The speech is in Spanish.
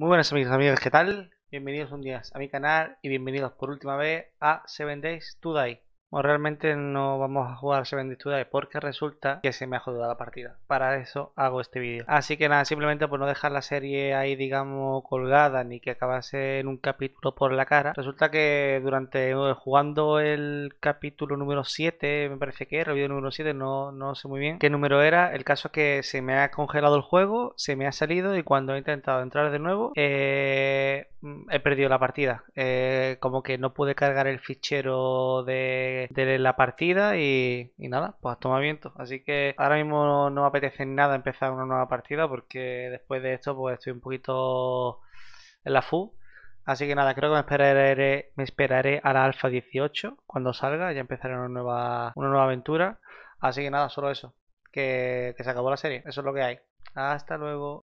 Muy buenas amigos y ¿qué tal? Bienvenidos un día a mi canal y bienvenidos por última vez a Seven Days Today realmente no vamos a jugar Seven porque resulta que se me ha jodido la partida. Para eso hago este vídeo. Así que nada, simplemente por no dejar la serie ahí, digamos, colgada ni que acabase en un capítulo por la cara. Resulta que durante eh, jugando el capítulo número 7, me parece que era el vídeo número 7, no, no sé muy bien qué número era. El caso es que se me ha congelado el juego, se me ha salido y cuando he intentado entrar de nuevo, eh he perdido la partida. Eh, como que no pude cargar el fichero de, la partida y, nada, pues toma viento. Así que ahora mismo no me apetece nada empezar una nueva partida porque después de esto pues estoy un poquito en la FU. Así que nada, creo que me esperaré, me esperaré a la Alfa 18 cuando salga. Ya empezaré una nueva, aventura. Así que nada, solo eso. que se acabó la serie. Eso es lo que hay. Hasta luego.